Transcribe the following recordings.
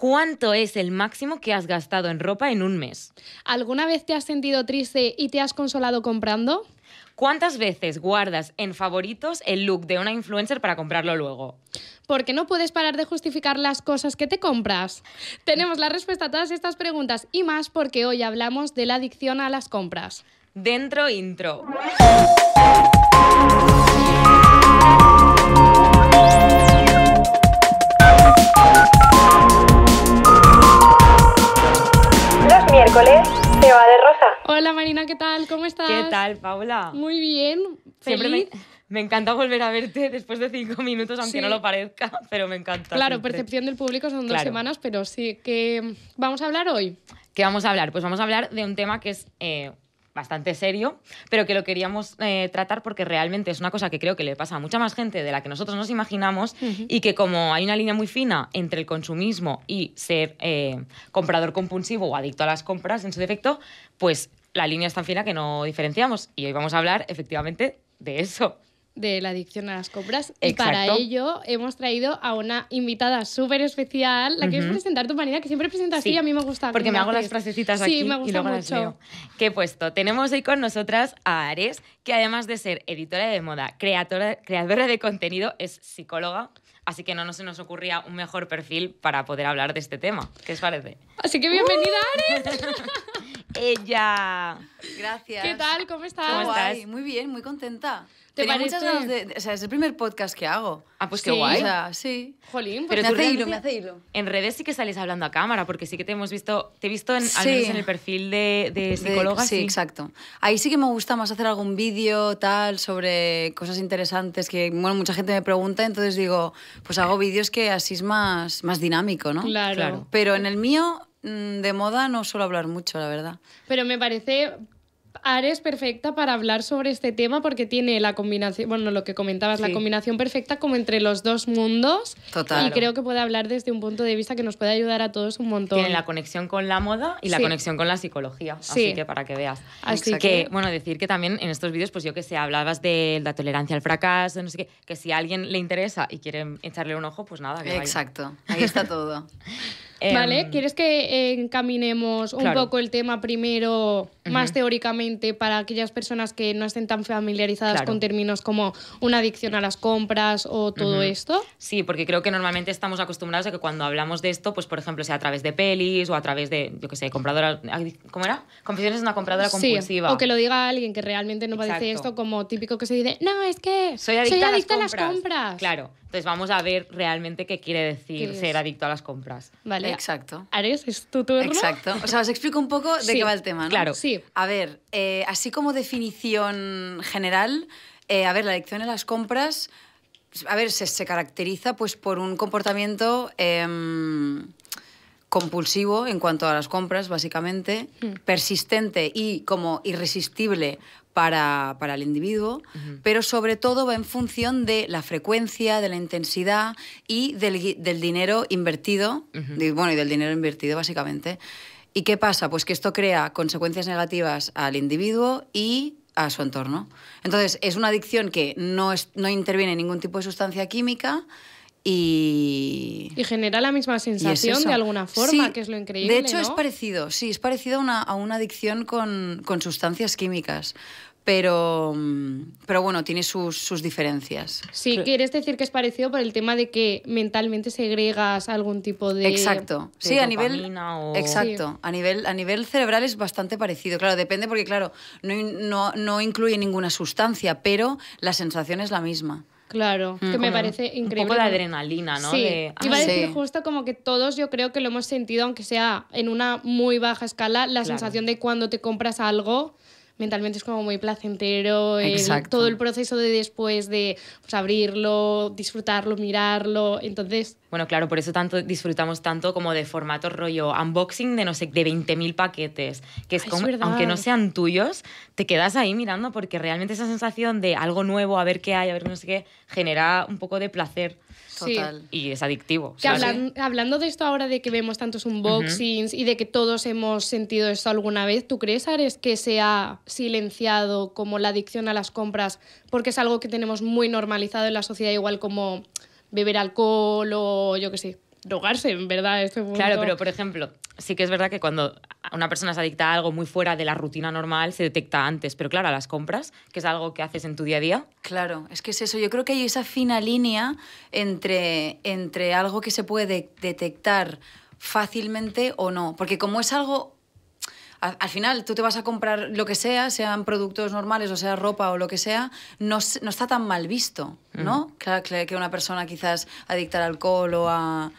¿Cuánto es el máximo que has gastado en ropa en un mes? ¿Alguna vez te has sentido triste y te has consolado comprando? ¿Cuántas veces guardas en favoritos el look de una influencer para comprarlo luego? Porque no puedes parar de justificar las cosas que te compras. Tenemos la respuesta a todas estas preguntas y más porque hoy hablamos de la adicción a las compras. Dentro intro. miércoles te va de rosa. Hola Marina, ¿qué tal? ¿Cómo estás? ¿Qué tal, Paula? Muy bien. Siempre me, encanta volver a verte después de cinco minutos, aunque no lo parezca, pero me encanta. Claro, percepción del público son dos semanas, pero sí que vamos a hablar hoy. ¿Qué vamos a hablar? Pues vamos a hablar de un tema que es eh, bastante serio, pero que lo queríamos eh, tratar porque realmente es una cosa que creo que le pasa a mucha más gente de la que nosotros nos imaginamos y que como hay una línea muy fina entre el consumismo y ser eh, comprador compulsivo o adicto a las compras en su defecto, pues la línea es tan fina que no diferenciamos. Y hoy vamos a hablar efectivamente de eso de la adicción a las compras. Y para ello hemos traído a una invitada súper especial, la que es presentar tu manera, que siempre presenta así, a mí me gusta. Porque me, hago las frasecitas aquí y luego mucho. las Que he puesto, tenemos hoy con nosotras a Ares, que además de ser editora de moda, creadora creadora de contenido, es psicóloga. Así que no, no se nos ocurría un mejor perfil para poder hablar de este tema. ¿Qué os parece? Así que bienvenida, ¡Uh! Ares. ella. Gracias. ¿Qué tal? ¿Cómo estás? muy bien, muy contenta. ¿Te o sea, es el primer podcast que hago. Ah, pues qué guay. sí. Jolín, pues me hace hilo, En redes sí que sales hablando a cámara, porque sí que te hemos visto, te he visto en, en el perfil de, de psicóloga. sí, exacto. Ahí sí que me gusta más hacer algún vídeo tal sobre cosas interesantes que bueno, mucha gente me pregunta, entonces digo, pues hago vídeos que así es más, más dinámico, ¿no? Claro. Claro. Pero en el mío Mm, de moda no suelo hablar mucho, la verdad. Pero me parece Ares perfecta para hablar sobre este tema porque tiene la combinación, bueno, lo que comentabas, la combinación perfecta como entre los dos mundos. Total. Y creo que puede hablar desde un punto de vista que nos puede ayudar a todos un montón. Tiene la conexión con la moda y la conexión con la psicología. Sí. Así que para que veas. Así que, bueno, decir que también en estos vídeos, pues yo que sé, hablabas de la tolerancia al fracaso, no sé qué, que si a alguien le interesa y quiere echarle un ojo, pues nada. Que Exacto. Ahí está todo. Vale, em, ¿quieres que eh, encaminemos un poco el tema primero, más teóricamente, para aquellas personas que no estén tan familiarizadas con términos como una adicción a las compras o todo esto? Sí, porque creo que normalmente estamos acostumbrados a que cuando hablamos de esto, pues por ejemplo, sea a través de pelis o a través de, yo qué sé, compradora... ¿Cómo era? Confesiones de una compradora compulsiva. o que lo diga alguien que realmente no parece esto, como típico que se dice, no, es que soy adicta, a, las, compras. Claro, entonces vamos a ver realmente qué quiere decir ser adicto a las compras. Vale. Exacto. Ares es tu turno. Exacto. O sea, os explico un poco de qué va el tema, ¿no? Claro. Sí. A ver, eh, así como definición general, eh, a ver, la elección de las compras, a ver, se, caracteriza pues por un comportamiento em, compulsivo en cuanto a las compras, básicamente, hmm. persistente y como irresistible para, el individuo, pero sobre todo va en función de la frecuencia, de la intensidad y del, del dinero invertido, bueno, y del dinero invertido básicamente. ¿Y qué pasa? Pues que esto crea consecuencias negativas al individuo y a su entorno. Entonces, es una adicción que no, interviene en interviene ningún tipo de sustancia química, y... genera la misma sensación de alguna forma, que es lo increíble. De hecho, es parecido, sí, es parecido a una, adicción con, sustancias químicas. Pero, pero bueno, tiene sus, diferencias. Sí, quieres decir que es parecido por el tema de que mentalmente segregas algún tipo de. Exacto. Sí, a nivel. Exacto. A, nivel, a nivel cerebral es bastante parecido. Claro, depende porque, claro, no incluye ninguna sustancia, pero la sensación es la misma. Claro, que me mm, parece increíble. Un poco de adrenalina, ¿no? Sí. Iba a ah, decir justo como que todos yo creo que lo hemos sentido, aunque sea en una muy baja escala, la sensación de cuando te compras algo mentalmente es como muy placentero. El, todo el proceso de después de pues, abrirlo, disfrutarlo, mirarlo. Entonces. Bueno, claro, por eso tanto disfrutamos tanto como de formato rollo unboxing de no sé, de 20.000 paquetes. Que es como, aunque no sean tuyos, te quedas ahí mirando porque realmente esa sensación de algo nuevo, a ver qué hay, a ver no sé qué, genera un poco de placer. Total. Y es adictivo. hablando de esto ahora de que vemos tantos unboxings y de que todos hemos sentido esto alguna vez, ¿tú crees, Ares, que sea silenciado como la adicción a las compras, porque es algo que tenemos muy normalizado en la sociedad, igual como beber alcohol o yo qué sé, drogarse, en verdad. Este Claro, pero por ejemplo, sí que es verdad que cuando una persona se adicta a algo muy fuera de la rutina normal, se detecta antes. Pero claro, a las compras, que es algo que haces en tu día a día. Claro, es que es eso. Yo creo que hay esa fina línea entre, entre algo que se puede detectar fácilmente o no. Porque como es algo al, final tú te vas a comprar lo que sea, sean productos normales o sea ropa o lo que sea, no, no está tan mal visto, mm. ¿no? Claro, que una persona quizás adicta al alcohol o a,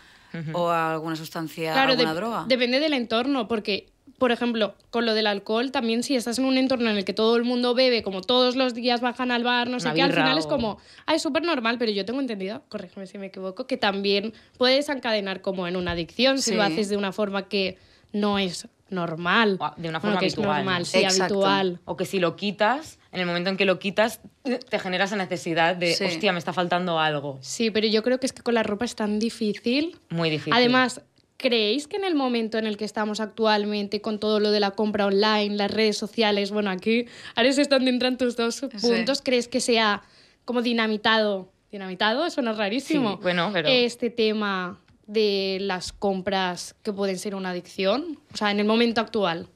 o a alguna sustancia, claro, alguna de, droga. Depende del entorno, porque por ejemplo, con lo del alcohol, también si estás en un entorno en el que todo el mundo bebe, como todos los días bajan al bar, no sé qué, al final es como, ah, es súper normal, pero yo tengo entendido, corrígeme si me equivoco, que también puedes encadenar como en una adicción si lo haces de una forma que no es normal. De una forma que habitual. normal, habitual. O que si lo quitas, en el momento en que lo quitas, te generas la necesidad de, hostia, me está faltando algo. Sí, pero yo creo que es que con la ropa es tan difícil. Muy difícil. Además, ¿creéis que en el momento en el que estamos actualmente, con todo lo de la compra online, las redes sociales, bueno, aquí ahora es donde entran tus dos puntos, ¿crees que sea como dinamitado? Dinamitado, suena rarísimo. bueno, Este tema de las compras que pueden ser una adicción? O sea, en el momento actual.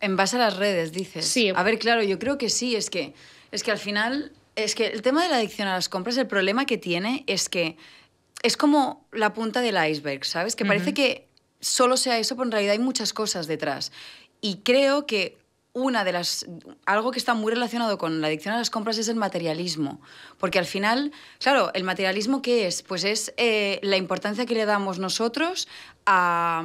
En base a las redes, dices. Sí. A ver, claro, yo creo que sí, es que, es que al final, es que el tema de la adicción a las compras, el problema que tiene es que es como la punta del iceberg, ¿sabes? Que parece que solo sea eso, pero en realidad hay muchas cosas detrás. Y creo que una de las algo que está muy relacionado con la adicción a las compras es el materialismo, porque al final, claro, el materialismo qué es, pues es eh, la importancia que le damos nosotros a,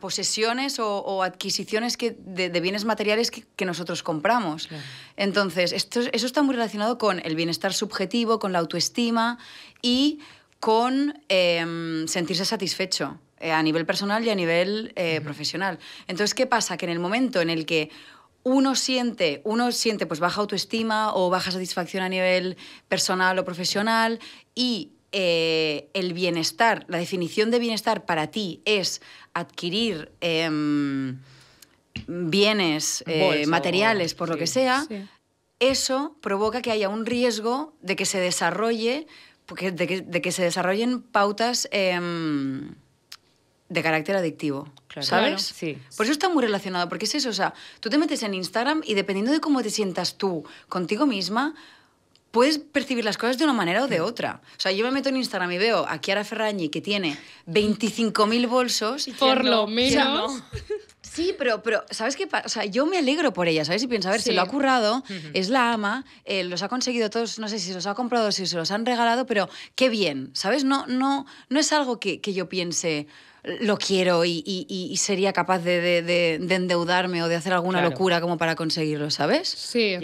posesiones o, adquisiciones de, bienes materiales que, nosotros compramos. Entonces, eso está muy relacionado con el bienestar subjetivo, con la autoestima y con eh, sentirse satisfecho. Eh, a nivel personal y a nivel eh, profesional. Entonces, ¿qué pasa? Que en el momento en el que uno siente, uno siente pues baja autoestima o baja satisfacción a nivel personal o profesional y eh, el bienestar, la definición de bienestar para ti es adquirir em, bienes materiales, por lo que sea, eso provoca que haya un riesgo de que se desarrolle, de que se desarrollen pautas em, de carácter adictivo. ¿Sabes? sí. Por eso está muy relacionado, porque es eso, o sea, tú te metes en Instagram y dependiendo de cómo te sientas tú contigo misma, puedes percibir las cosas de una manera o de otra. O sea, yo me meto en Instagram y veo a Kiara Ferragni que tiene 25.000 bolsos. Por lo menos. Sí, pero, pero ¿sabes qué pasa? O sea, yo me alegro por ella, ¿sabes? Y pienso, a ver, se lo ha currado, es la ama, eh, los ha conseguido todos, no sé si los ha comprado, si se los han regalado, pero qué bien, ¿sabes? No, no, no es algo que yo piense, lo quiero y, sería capaz de, endeudarme o de hacer alguna locura como para conseguirlo, ¿sabes? Sí.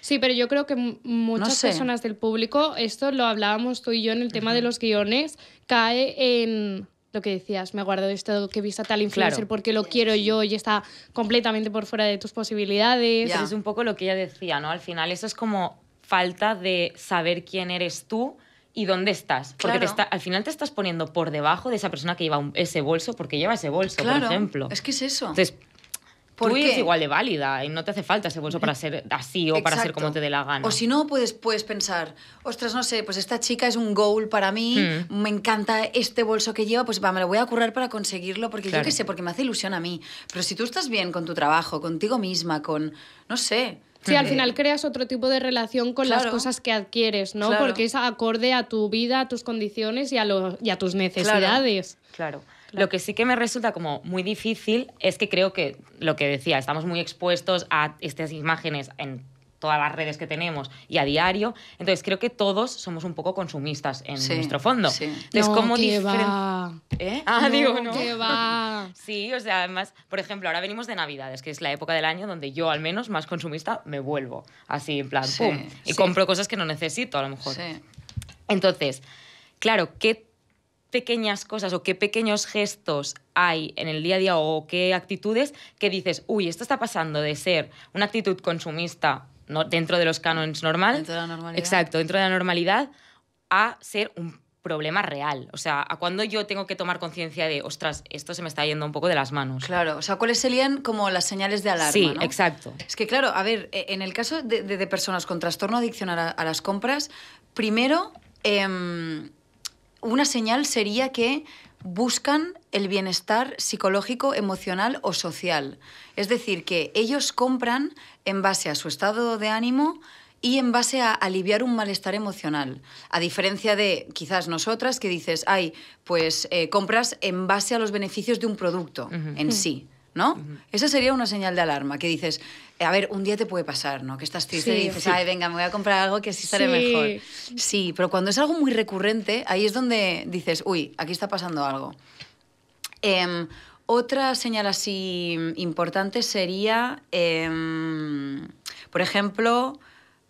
Sí, pero yo creo que muchas personas del público, esto lo hablábamos tú y yo en el tema de los guiones, cae en lo que decías, me guardo esto que viste a tal influencer porque lo quiero yo y está completamente por fuera de tus posibilidades. es un poco lo que ella decía, ¿no? Al final eso es como falta de saber quién eres tú y dónde estás. Porque está, al final te estás poniendo por debajo de esa persona que lleva ese bolso porque lleva ese bolso, por ejemplo. Es que es eso. Entonces, tú es igual de válida y no te hace falta ese bolso para ser así o para ser como te dé la gana. O si no, puedes, puedes pensar, ostras, no sé, pues esta chica es un goal para mí, hmm. me encanta este bolso que lleva, pues va, me lo voy a currar para conseguirlo, porque yo qué sé, porque me hace ilusión a mí. Pero si tú estás bien con tu trabajo, contigo misma, con, no sé, Sí, al eh, final creas otro tipo de relación con las cosas que adquieres, ¿no? Porque es acorde a tu vida, a tus condiciones y a, y a tus necesidades. Claro. Lo que sí que me resulta como muy difícil es que creo que lo que decía, estamos muy expuestos a estas imágenes en todas las redes que tenemos y a diario. Entonces creo que todos somos un poco consumistas en nuestro fondo. es Entonces, no, ¿cómo ¿Eh? Ah, digo, no. sí, o sea, además, por ejemplo, ahora venimos de Navidades, que es la época del año donde yo, al menos, más consumista, me vuelvo. Así, en plan, pum. Y compro cosas que no necesito, a lo mejor. Entonces, claro, ¿qué pequeñas cosas o qué pequeños gestos hay en el día a día o qué actitudes que dices, uy, esto está pasando de ser una actitud consumista dentro de los cánones normal. Dentro de la normalidad. Exacto, dentro de la normalidad, a ser un problema real. O sea, a cuando yo tengo que tomar conciencia de, ostras, esto se me está yendo un poco de las manos. Claro, o sea, ¿cuáles serían como las señales de alarma? Sí, exacto. Es que, claro, a ver, e, en el caso de, personas con trastorno adicción a, las compras, primero, em, una señal sería que buscan el bienestar psicológico, emocional o social. Es decir, que ellos compran en base a su estado de ánimo y en base a aliviar un malestar emocional. A diferencia de quizás nosotras que dices, ay, pues eh, compras en base a los beneficios de un producto en sí. ¿no? Esa sería una señal de alarma, que dices, a ver, un día te puede pasar, ¿no? Que estás triste y dices, ay, venga, me voy a comprar algo que así estaré mejor. Sí, pero cuando es algo muy recurrente, ahí es donde dices, uy, aquí está pasando algo. Em, otra señal así importante sería, em, por ejemplo,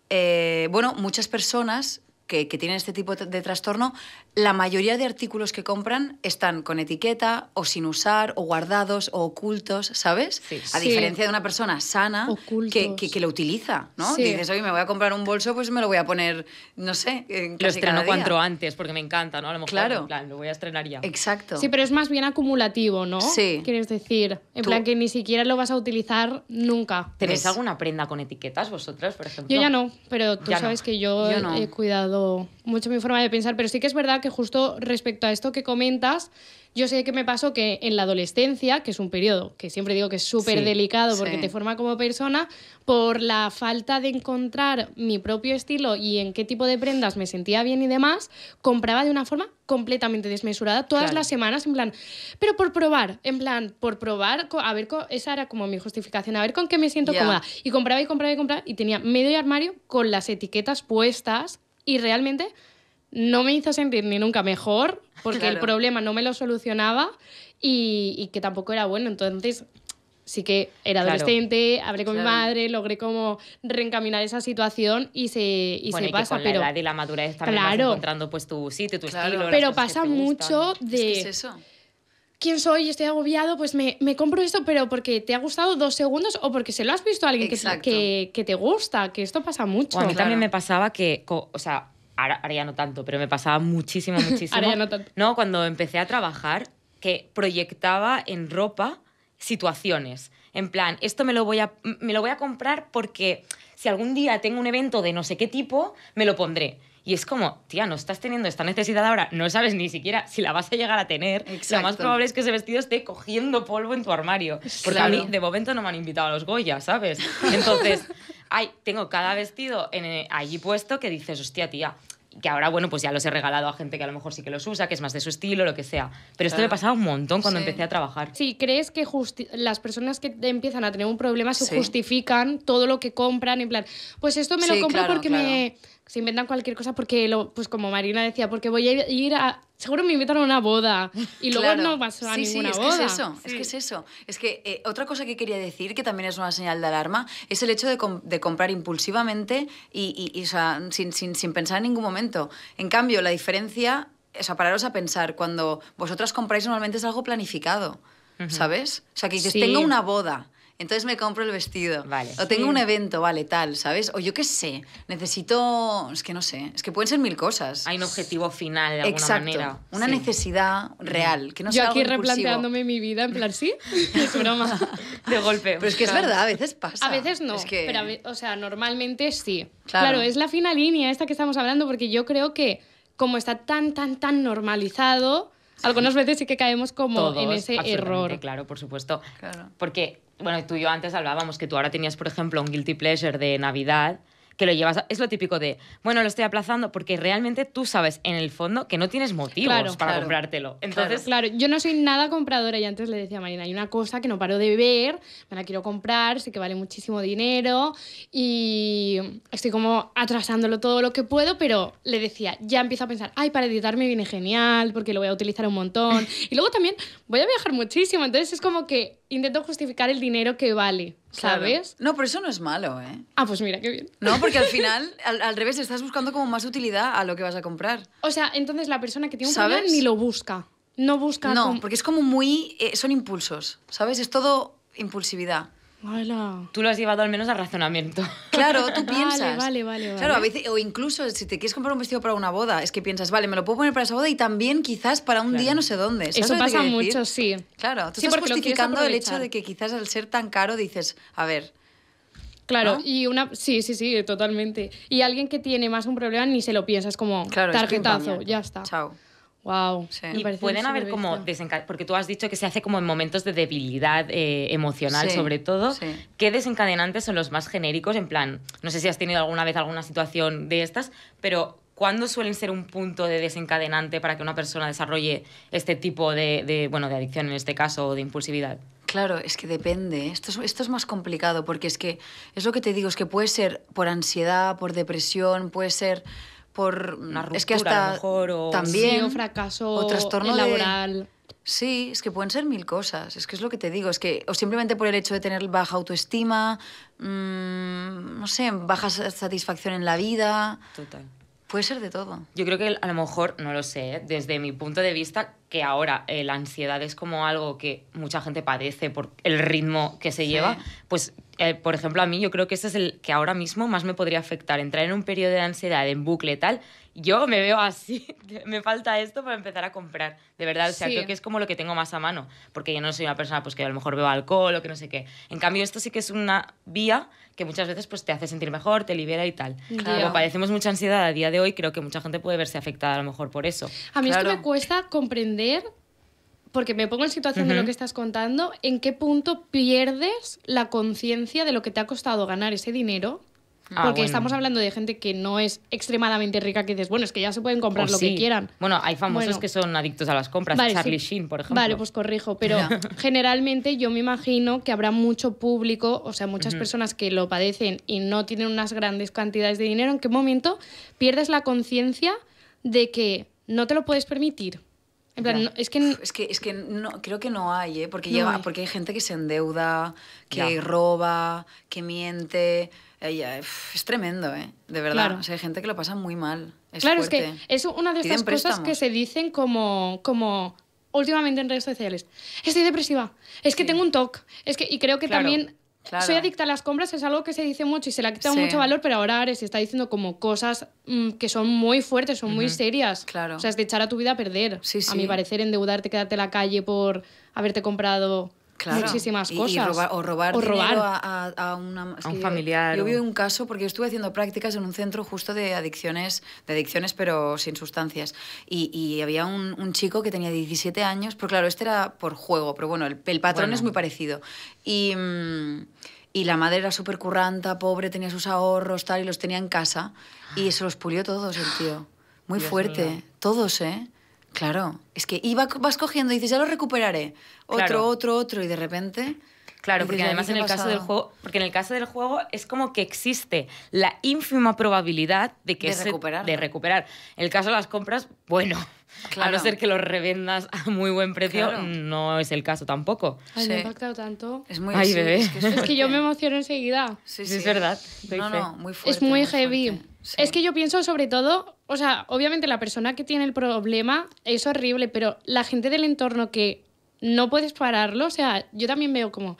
eh, bueno, muchas personas que, que, tienen este tipo de trastorno la mayoría de artículos que compran están con etiqueta o sin usar o guardados o ocultos, ¿sabes? A diferencia de una persona sana que, que, lo utiliza, ¿no? Dices, oye, me voy a comprar un bolso, pues me lo voy a poner, no sé, Lo estreno cuanto antes porque me encanta, ¿no? A lo mejor claro. en plan, lo voy a estrenar ya. Exacto. Sí, pero es más bien acumulativo, ¿no? Sí. Quieres decir, en plan que ni siquiera lo vas a utilizar nunca. ¿Tenéis alguna prenda con etiquetas vosotras, por ejemplo? Yo ya no, pero tú sabes que yo, he cuidado mucho mi forma de pensar, pero sí que es verdad que justo respecto a esto que comentas, yo sé que me pasó que en la adolescencia, que es un periodo que siempre digo que es súper delicado porque te forma como persona, por la falta de encontrar mi propio estilo y en qué tipo de prendas me sentía bien y demás, compraba de una forma completamente desmesurada todas las semanas, en plan, pero por probar, en plan, por probar, a ver, esa era como mi justificación, a ver con qué me siento cómoda. Y compraba y compraba y compraba y tenía medio armario con las etiquetas puestas y realmente no me hizo sentir ni nunca mejor, porque el problema no me lo solucionaba y, y, que tampoco era bueno. Entonces, sí que era adolescente, hablé con mi madre, logré como reencaminar esa situación y se, y se pasa. pero la edad y la madurez también encontrando pues tu sitio, tu estilo. Pero pasa mucho de... es eso? quién soy, estoy agobiado, pues me, me, compro esto, pero porque te ha gustado dos segundos o porque se lo has visto a alguien que, que, te gusta, que esto pasa mucho. a mí también me pasaba que, o sea, ahora, ya no tanto, pero me pasaba muchísimo, muchísimo. ahora no tanto. cuando empecé a trabajar, que proyectaba en ropa situaciones. En plan, esto me lo voy a, me lo voy a comprar porque si algún día tengo un evento de no sé qué tipo, me lo pondré. Y es como, tía, no estás teniendo esta necesidad ahora, no sabes ni siquiera si la vas a llegar a tener. Lo más probable es que ese vestido esté cogiendo polvo en tu armario. Porque a mí, de momento, no me han invitado a los Goya, ¿sabes? Entonces, ay, tengo cada vestido en, eh, allí puesto que dices, hostia, tía, que ahora, bueno, pues ya los he regalado a gente que a lo mejor sí que los usa, que es más de su estilo, lo que sea. Pero esto me pasaba un montón cuando empecé a trabajar. Sí, ¿crees que las personas que empiezan a tener un problema se justifican todo lo que compran? En plan, pues esto me lo compro porque me se inventan cualquier cosa porque, lo, pues como Marina decía, porque voy a ir a... Seguro me invitan a una boda y luego no pasó a ninguna sí, es Que es eso, es que es eso. Es que eh, otra cosa que quería decir, que también es una señal de alarma, es el hecho de, comprar impulsivamente y, sin, pensar en ningún momento. En cambio, la diferencia, es sea, pararos a pensar, cuando vosotras compráis normalmente es algo planificado. ¿sabes? O sea, que dices, tengo una boda entonces me compro el vestido. Vale. O tengo un evento, vale, tal, ¿sabes? O yo qué sé, necesito, es que no sé, es que pueden ser mil cosas. Hay un objetivo final de alguna Una necesidad real, que no Yo aquí replanteándome mi vida, en plan, sí, es broma. de golpe. Pero es que es verdad, a veces pasa. A veces no, que... pero o sea, normalmente sí. Claro. es la fina línea esta que estamos hablando, porque yo creo que como está tan, tan, tan normalizado, algunas veces sí que caemos como en ese error. Claro, por supuesto. Claro. Porque bueno, tú y yo antes hablábamos que tú ahora tenías, por ejemplo, un guilty pleasure de Navidad que lo llevas. Es lo típico de, bueno, lo estoy aplazando porque realmente tú sabes en el fondo que no tienes motivos para comprártelo. Entonces, claro, yo no soy nada compradora y antes le decía a Marina, hay una cosa que no paro de ver, me la quiero comprar, sé que vale muchísimo dinero y estoy como atrasándolo todo lo que puedo, pero le decía, ya empiezo a pensar, ay, para editarme viene genial porque lo voy a utilizar un montón. Y luego también voy a viajar muchísimo, entonces es como que intento justificar el dinero que vale. ¿sabes? No, pero eso no es malo, ¿eh? Ah, pues mira, qué bien. No, porque al final, al, revés, estás buscando como más utilidad a lo que vas a comprar. O sea, entonces la persona que tiene un saber ni lo busca. No busca. No, porque es como muy. Eh, son impulsos, ¿sabes? Es todo impulsividad. Tú lo has llevado al menos al razonamiento. Claro, tú piensas. Vale, vale, vale. Claro, o incluso si te quieres comprar un vestido para una boda, es que piensas, vale, me lo puedo poner para esa boda y también quizás para un día no sé dónde. Eso pasa mucho, sí. Claro, tú estás justificando el hecho de que quizás al ser tan caro dices, a ver, Claro, y una sí, sí, sí, totalmente. Y alguien que tiene más un problema ni se lo piensa, como claro, tarjetazo, ya está. Chao. Wow. Y pueden haber como desencadenantes, porque tú has dicho que se hace como en momentos de debilidad eh, emocional, sobre todo. ¿Qué desencadenantes son los más genéricos? En plan, no sé si has tenido alguna vez alguna situación de estas, pero ¿cuándo suelen ser un punto de desencadenante para que una persona desarrolle este tipo de, bueno, de adicción en este caso o de impulsividad? Claro, es que depende. Esto es, esto es, más complicado porque es que es lo que te digo, es que puede ser por ansiedad, por depresión, puede ser por una ruptura es que hasta a lo mejor o también sí, un fracaso o trastorno laboral. Sí, es que pueden ser mil cosas, es que es lo que te digo, es que o simplemente por el hecho de tener baja autoestima, mm, no sé, baja satisfacción en la vida. Total. Puede ser de todo. Yo creo que a lo mejor, no lo sé, ¿eh? desde mi punto de vista, que ahora eh, la ansiedad es como algo que mucha gente padece por el ritmo que se lleva, pues eh, por ejemplo, a mí yo creo que ese es el que ahora mismo más me podría afectar. Entrar en un periodo de ansiedad, en bucle tal, yo me veo así, me falta esto para empezar a comprar. De verdad, o sea, creo que es como lo que tengo más a mano, porque yo no soy una persona pues, que a lo mejor beba alcohol o que no sé qué. En cambio, esto sí que es una vía que muchas veces pues, te hace sentir mejor, te libera y tal. Claro. Como padecemos mucha ansiedad a día de hoy, creo que mucha gente puede verse afectada a lo mejor por eso. A mí es que me cuesta comprender porque me pongo en situación de lo que estás contando, ¿en qué punto pierdes la conciencia de lo que te ha costado ganar ese dinero? Ah, porque estamos hablando de gente que no es extremadamente rica, que dices, bueno, es que ya se pueden oh, comprar lo que quieran. Bueno, hay famosos que son adictos a las compras, Charlie Sheen, por ejemplo. Vale, pues corrijo, pero generalmente yo me imagino que habrá mucho público, o sea, muchas personas que lo padecen y no tienen unas grandes cantidades de dinero, ¿en qué momento pierdes la conciencia de que no te lo puedes permitir? es que... Es que, no, creo que no hay, ¿eh? Porque, hay. porque hay gente que se endeuda, que roba, que miente. Es tremendo, ¿eh? De verdad. O sea, hay gente que lo pasa muy mal. Es claro, es que es una de estas cosas que se dicen como, como últimamente en redes sociales. Estoy depresiva, es que tengo un TOC, es que, y creo que también soy adicta a las compras, es algo que se dice mucho y se le ha quitado mucho valor, pero ahora Ares está diciendo como cosas mm, que son muy fuertes, son muy serias. Claro. O sea, es de echar a tu vida a perder. A mi parecer, endeudarte, quedarte en la calle por haberte comprado Claro. cosas. o robar, o robar. a, un familiar. Yo, vi un caso porque estuve haciendo prácticas en un centro justo de adicciones, de adicciones pero sin sustancias. Y, había un, chico que tenía 17 años, pero claro, este era por juego, pero bueno, el, patrón es muy parecido. Y... Mm, y la madre era súper curranta, pobre, tenía sus ahorros, tal, y los tenía en casa. Y ah. se los pulió todos el tío. Muy fuerte. Todos, ¿eh? Claro, es que iba vas cogiendo y dices, ya lo recuperaré. Otro, otro, otro, y de repente... Claro, porque además en el caso del juego, porque en el caso del juego es como que existe la ínfima probabilidad de que recuperar. De recuperar. el caso de las compras, bueno, a no ser que los revendas a muy buen precio, no es el caso tampoco. Ay, me ha impactado tanto. Es muy Es, que, yo me emociono enseguida. Sí, Es verdad. No, no, muy fuerte. Es muy, heavy. Es que yo pienso sobre todo, o sea, obviamente la persona que tiene el problema es horrible, pero la gente del entorno que no puedes pararlo. O sea, yo también veo como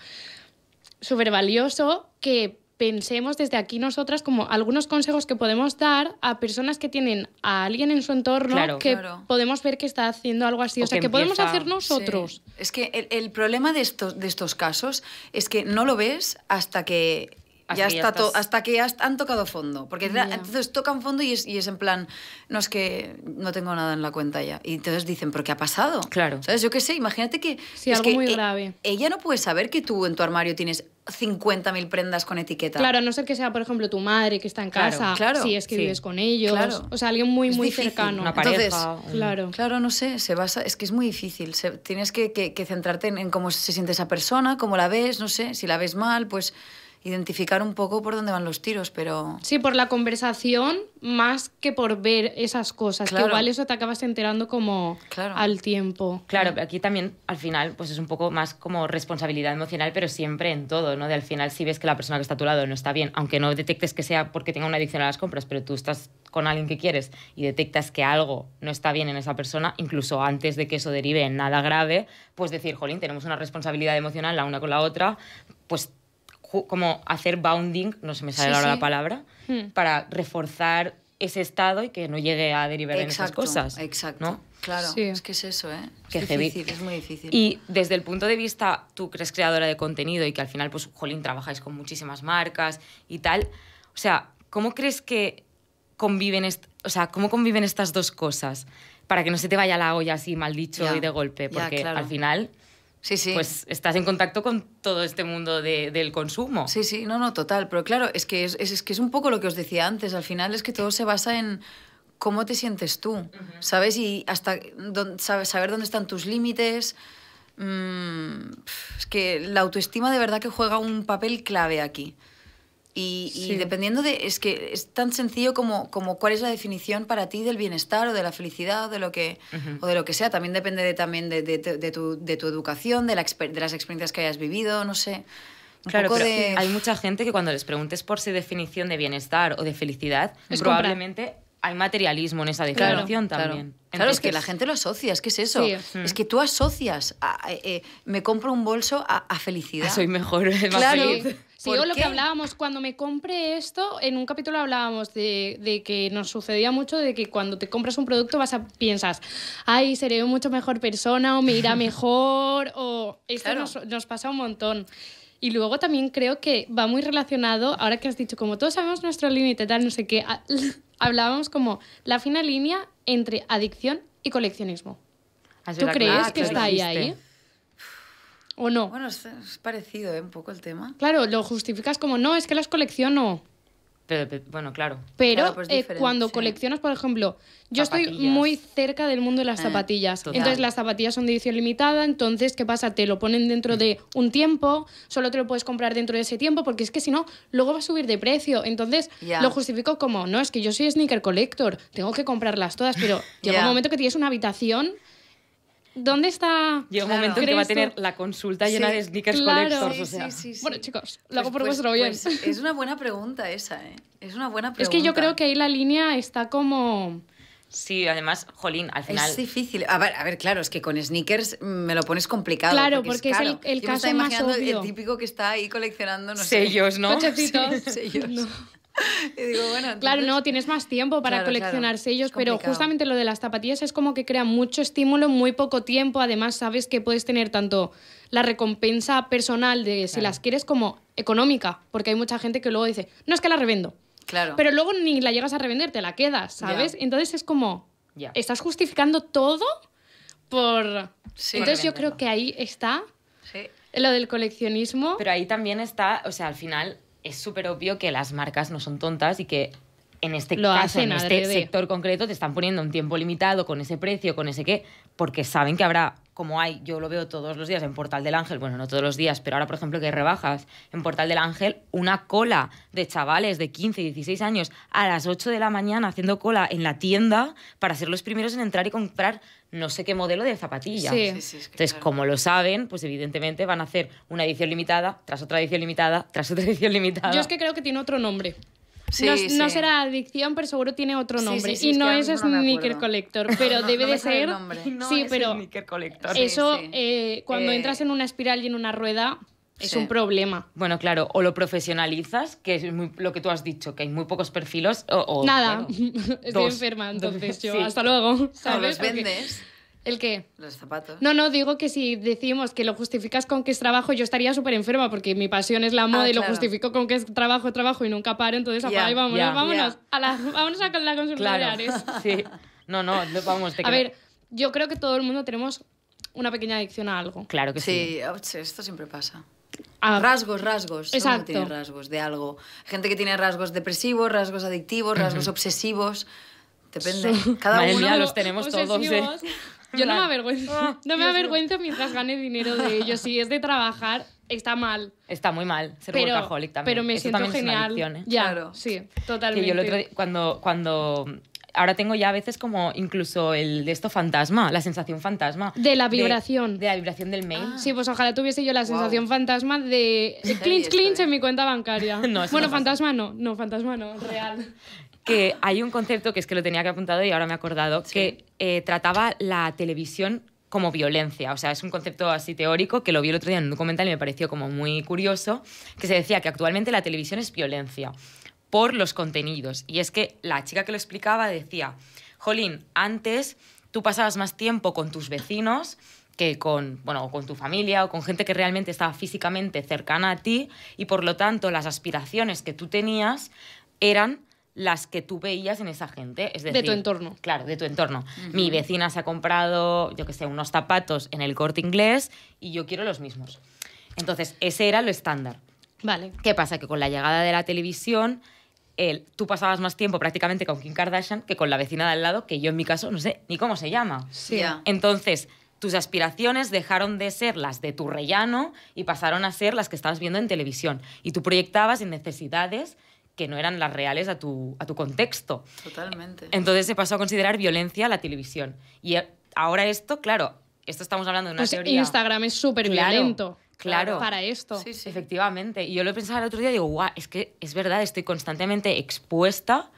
súper valioso que pensemos desde aquí nosotras como algunos consejos que podemos dar a personas que tienen a alguien en su entorno que podemos ver que está haciendo algo así, o, sea, que, podemos hacer nosotros. Es que el, el, problema de estos, de estos casos es que no lo ves hasta que está hasta que han tocado fondo. Porque entonces tocan fondo y es, en plan, no es que no tengo nada en la cuenta ya. Y entonces dicen, ¿pero qué ha pasado? Claro. ¿Sabes? Yo qué sé, imagínate que. Sí, es algo muy e-, grave. Ella no puede saber que tú en tu armario tienes 50.000 prendas con etiqueta. Claro, a no ser que sea, por ejemplo, tu madre que está en casa, claro, si es que vives con ellos, claro. o sea, alguien muy, muy cercano. Una pareja. claro. claro, no sé, se basa, es que es muy difícil, tienes que, centrarte en, cómo se siente esa persona, cómo la ves, no sé, si la ves mal, pues identificar un poco por dónde van los tiros, pero... Sí, por la conversación más que por ver esas cosas, que igual eso te acabas enterando como claro. al tiempo. Claro, pero aquí también al final pues es un poco más como responsabilidad emocional, pero siempre en todo, ¿no? De al final si ves que la persona que está a tu lado no está bien, aunque no detectes que sea porque tenga una adicción a las compras, pero tú estás con alguien que quieres y detectas que algo no está bien en esa persona, incluso antes de que eso derive en nada grave, pues decir, jolín, tenemos una responsabilidad emocional la una con la otra, pues como hacer bounding, no se me sale la palabra, hmm. para reforzar ese estado y que no llegue a derivar en esas cosas. Exacto. ¿no? Claro, es que es eso, ¿eh? es difícil, es muy difícil. Y desde el punto de vista, tú crees creadora de contenido y que al final, pues, jolín, trabajáis con muchísimas marcas y tal, o sea, ¿cómo crees que conviven, o sea, cómo conviven estas dos cosas? Para que no se te vaya la olla así, mal dicho, y de golpe, porque al final Sí, sí. Pues estás en contacto con todo este mundo de, del consumo. Sí, sí, no, no, total. Pero claro, es que es, es, que es un poco lo que os decía antes. Al final es que todo se basa en cómo te sientes tú, ¿sabes? Y hasta saber dónde están tus límites. Mm, es que la autoestima de verdad que juega un papel clave aquí. Y, dependiendo de, es que es tan sencillo como, como cuál es la definición para ti del bienestar o de la felicidad o de lo que, o de lo que sea. También depende de, también de, de, tu, de tu, educación, de, la, de las experiencias que hayas vivido, no sé. claro, hay mucha gente que cuando les preguntes por su definición de bienestar o de felicidad, probablemente hay materialismo en esa definición claro, también. Claro. es que la gente lo asocia, es que es eso. Es mm. que tú asocias, a, eh, eh, me compro un bolso a, felicidad. Ah, soy mejor, más feliz. Sí, o lo que hablábamos, cuando me compré esto, en un capítulo hablábamos de, que nos sucedía mucho de que cuando te compras un producto vas a piensas, ay, seré mucho mejor persona, o me irá mejor, o esto nos, pasa un montón. Y luego también creo que va muy relacionado, ahora que has dicho, como todos sabemos nuestro límite, tal, no sé qué, hablábamos como la fina línea entre adicción y coleccionismo. Ah, ¿Tú crees que ah, está ahí, ahí? ¿O no? Bueno, es, parecido ¿eh? un poco el tema. Claro, lo justificas como, no, es que las colecciono. Pero, bueno, claro. Pero pues eh, cuando coleccionas, por ejemplo, yo estoy muy cerca del mundo de las ah, zapatillas. entonces las zapatillas son de edición limitada, entonces, ¿qué pasa? Te lo ponen dentro de un tiempo, solo te lo puedes comprar dentro de ese tiempo, porque es que si no, luego va a subir de precio. Entonces lo justifico como, no, es que yo soy sneaker collector, tengo que comprarlas todas, pero llega un momento que tienes una habitación ¿Dónde está? Llega un momento en que va a tener la consulta llena de sneakers collectors. O sea. bueno, chicos, lo hago pues, por pues, vuestro bien. Pues, es una buena pregunta esa, ¿eh? Es una buena pregunta. Es que yo creo que ahí la línea está como. Sí, además, jolín, al final. Es difícil. A ver, a ver, claro, es que con sneakers me lo pones complicado. Claro, porque, es, el, caso más obvio. El típico que está ahí coleccionando, no sellos, ¿no? sellos. No. y digo, bueno, Claro, no, tienes más tiempo para coleccionar sellos, pero justamente lo de las zapatillas es como que crea mucho estímulo en muy poco tiempo. Además, sabes que puedes tener tanto la recompensa personal de si las quieres como económica, porque hay mucha gente que luego dice, no es que la revendo. Claro. Pero luego ni la llegas a revender, te la quedas, ¿sabes? Entonces es como, estás justificando todo por... Entonces yo creo que ahí está lo del coleccionismo. Pero ahí también está, o sea, al final es súper obvio que las marcas no son tontas y que en este caso, en este sector concreto, te están poniendo un tiempo limitado con ese precio, con ese qué, porque saben que habrá como hay, yo lo veo todos los días en Portal del Ángel, bueno, no todos los días, pero ahora, por ejemplo, que hay rebajas en Portal del Ángel, una cola de chavales de 15, 16 años a las 8 de la mañana haciendo cola en la tienda para ser los primeros en entrar y comprar no sé qué modelo de zapatilla. Sí. Sí, sí, Entonces, como lo saben, pues evidentemente van a hacer una edición limitada, tras otra edición limitada, tras otra edición limitada. Yo es que creo que tiene otro nombre. No, no, será adicción, pero seguro tiene otro nombre. y no es, es Sneaker Collector, pero debe de ser. sí, pero. Collector. Eso, eh, cuando eh, entras en una espiral y en una rueda, es un problema. Bueno, claro, o lo profesionalizas, que es lo que tú has dicho, que hay muy pocos perfiles, o... Nada, estoy enferma, entonces yo, hasta luego. ¿sabes? vendes. ¿El qué? Los zapatos. No, no, digo que si decimos que lo justificas con que es trabajo, yo estaría súper enferma porque mi pasión es la ah, moda y lo justifico con que es trabajo, trabajo y nunca paro, entonces vámonos, vámonos, A la, a la consulta Sí. No, no, vamos, te A ver, yo creo que todo el mundo tenemos una pequeña adicción a algo. Claro que sí. Sí, esto siempre pasa. Ah, rasgos, rasgos. Exacto. rasgos de algo. Gente que tiene rasgos depresivos, rasgos adictivos, rasgos obsesivos. Depende. Cada madre uno. los tenemos todos. ¿eh? Yo no me avergüenzo. Ah, no me avergüenzo mientras gane dinero de ellos. Si es de trabajar, está mal. Está muy mal ser pero, workaholic también. Pero me siento genial. ¿eh? ya, claro. Sí, totalmente. yo lo otro cuando, cuando ahora tengo ya a veces como incluso el de esto fantasma, la sensación fantasma. De la vibración. De, la vibración del mail. Sí, pues ojalá tuviese yo la sensación fantasma de clinch, clinch ¿eh? en mi cuenta bancaria. bueno, fantasma no, no, fantasma no, real. que hay un concepto que es que lo tenía que apuntado y ahora me he acordado, que eh, trataba la televisión como violencia. O sea, es un concepto así teórico que lo vi el otro día en un documental y me pareció como muy curioso, que se decía que actualmente la televisión es violencia por los contenidos. Y es que la chica que lo explicaba decía, Jolín, antes tú pasabas más tiempo con tus vecinos que con, bueno, con tu familia o con gente que realmente estaba físicamente cercana a ti y por lo tanto las aspiraciones que tú tenías eran las que tú veías en esa gente. Es de tu entorno. Claro, de tu entorno. Mi vecina se ha comprado, yo qué sé, unos zapatos en el corte inglés y yo quiero los mismos. Entonces, ese era lo estándar. Vale. ¿Qué pasa? Que con la llegada de la televisión tú pasabas más tiempo prácticamente con Kim Kardashian que con la vecina de al lado, que yo en mi caso no sé ni cómo se llama. Sí. Entonces, tus aspiraciones dejaron de ser las de tu rellano y pasaron a ser las que estabas viendo en televisión. Y tú proyectabas en necesidades que no eran las reales a tu, a tu contexto. Totalmente. Entonces se pasó a considerar violencia la televisión. Y eh, ahora esto, claro, esto estamos hablando de una pues teoría... Instagram es súper violento claro. para esto. Sí, Efectivamente. Y yo lo pensaba el otro día y digo, guau, es que es verdad, estoy constantemente expuesta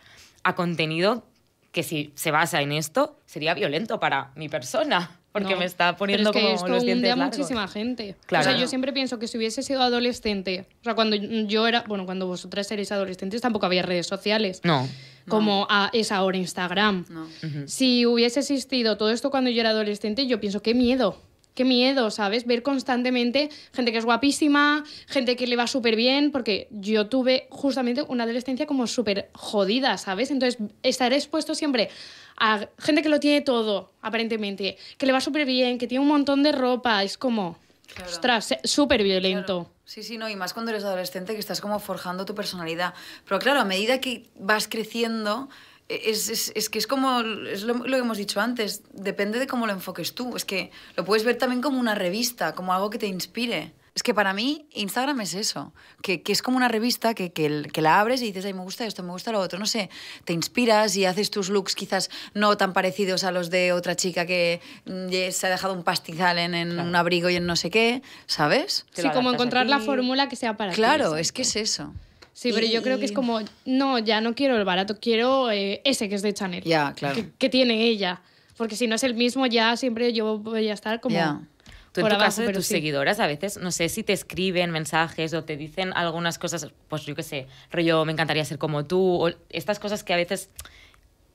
a contenido que si se basa en esto sería violento para mi persona porque me está poniendo que como esto a muchísima gente. Claro, o sea, yo siempre pienso que si hubiese sido adolescente, o sea, cuando yo era, bueno, cuando vosotras erais adolescentes tampoco había redes sociales. No. Como A, es ahora Instagram. Si hubiese existido todo esto cuando yo era adolescente, yo pienso qué miedo qué miedo, ¿sabes? Ver constantemente gente que es guapísima, gente que le va súper bien, porque yo tuve justamente una adolescencia como súper jodida, ¿sabes? Entonces, estar expuesto siempre a gente que lo tiene todo, aparentemente, que le va súper bien, que tiene un montón de ropa, es como, ostras, súper violento. Sí, sí, no, y más cuando eres adolescente que estás como forjando tu personalidad. Pero claro, a medida que vas creciendo, es, que es como lo, que hemos dicho antes, depende de cómo lo enfoques tú. Es que lo puedes ver también como una revista, como algo que te inspire. Es que para mí Instagram es eso, que, es como una revista que, la abres y dices, ay, me gusta esto, me gusta lo otro, no sé, te inspiras y haces tus looks quizás no tan parecidos a los de otra chica que mm, se ha dejado un pastizal en, un abrigo y en no sé qué, ¿sabes? Sí, como encontrar la fórmula que sea para ti. Claro, es que es eso. Sí, pero yo creo que es como, no, ya no quiero el barato, quiero eh, ese que es de Chanel. Ya, claro. Que, tiene ella. Porque si no es el mismo, ya siempre yo voy a estar como... Tú en tu caso de tus seguidoras a veces, no sé si te escriben mensajes o te dicen algunas cosas, pues yo qué sé, rollo, me encantaría ser como tú, o estas cosas que a veces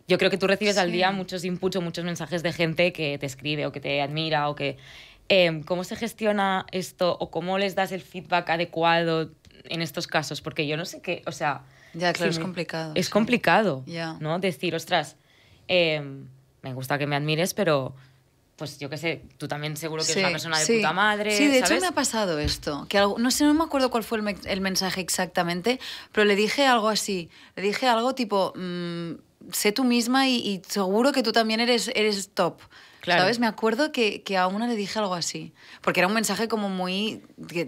yo creo que tú recibes al día muchos inputs o muchos mensajes de gente que te escribe o que te admira o que... Em, ¿Cómo se gestiona esto o cómo les das el feedback adecuado? en estos casos, porque yo no sé qué, o sea... Ya, claro, es complicado. Es complicado, ¿no? Decir, ostras, em, me gusta que me admires, pero pues yo qué sé, tú también seguro que eres una persona de puta madre. Sí, de hecho me ha pasado esto. Que algo, no sé, no me acuerdo cuál fue el, mensaje exactamente, pero le dije algo así. Le dije algo tipo, mm, sé tú misma y, y, seguro que tú también eres, eres top. ¿Sabes? Me acuerdo que, que, a una le dije algo así, porque era un mensaje como muy...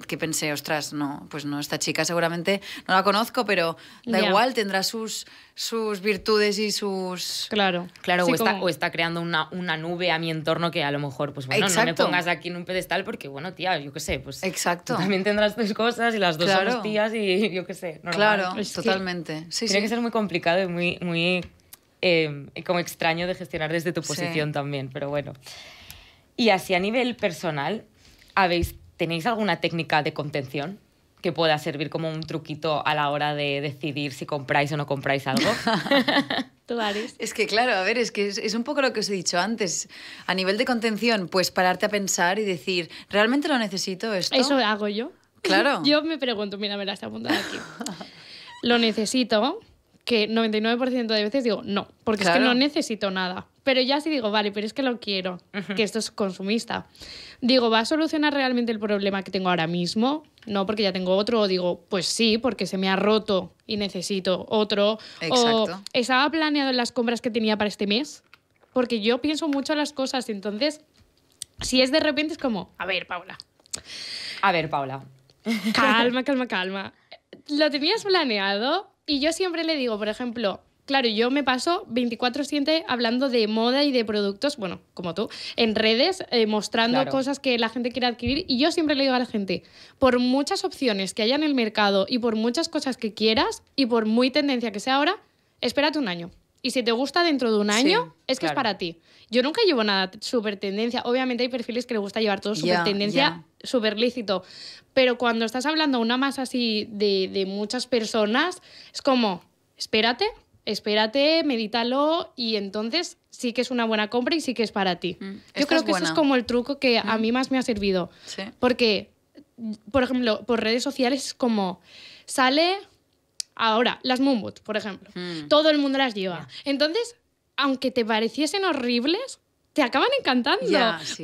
Que, pensé, ostras, no, pues no, esta chica seguramente no la conozco, pero da igual, tendrá sus, sus virtudes y sus... Claro. Claro, o, está, creando una, una nube a mi entorno que a lo mejor, pues bueno, no me pongas aquí en un pedestal porque, bueno, tía, yo qué sé, pues... Exacto. También tendrás tus cosas y las dos claro. tías y yo qué sé. Normal. Claro, totalmente. Sí, tiene que ser muy complicado y muy... muy Em, como extraño de gestionar desde tu posición también, pero bueno. Y así a nivel personal, ¿habéis, ¿tenéis alguna técnica de contención? que pueda servir como un truquito a la hora de decidir si compráis o no compráis algo. ¿Tú, Aris? Es que claro, a ver, es que es, un poco lo que os he dicho antes. A nivel de contención, pues pararte a pensar y decir, ¿realmente lo necesito esto? Eso hago yo. Claro. yo me pregunto, mira, me la está apuntando aquí. ¿Lo necesito? que 99% de veces digo no, porque es que no necesito nada. Pero ya sí digo, vale, pero es que lo quiero, que esto es consumista. Digo, ¿va a solucionar realmente el problema que tengo ahora mismo? No, porque ya tengo otro. O digo, pues sí, porque se me ha roto y necesito otro. Exacto. O estaba planeado en las compras que tenía para este mes, porque yo pienso mucho las cosas. Entonces, si es de repente, es como, a ver, Paula. A ver, Paula. Calma, calma, calma. ¿Lo tenías planeado? Y yo siempre le digo, por ejemplo, claro, yo me paso 24/7 hablando de moda y de productos, bueno, como tú, en redes, eh, mostrando cosas que la gente quiere adquirir. Y yo siempre le digo a la gente, por muchas opciones que haya en el mercado y por muchas cosas que quieras y por muy tendencia que sea ahora, espérate un año. Y si te gusta dentro de un año, es que es para ti. Yo nunca llevo nada super tendencia. Obviamente hay perfiles que le gusta llevar todo súper tendencia, súper lícito. Pero cuando estás hablando una masa así de, muchas personas, es como, espérate, espérate, medítalo y entonces sí que es una buena compra y sí que es para ti. Mm, Yo creo que ese es como el truco que a mm. mí más me ha servido. Porque, por ejemplo, por redes sociales es como sale Ahora, las Moonboots, por ejemplo, hmm. todo el mundo las lleva. Entonces, aunque te pareciesen horribles, te acaban encantando.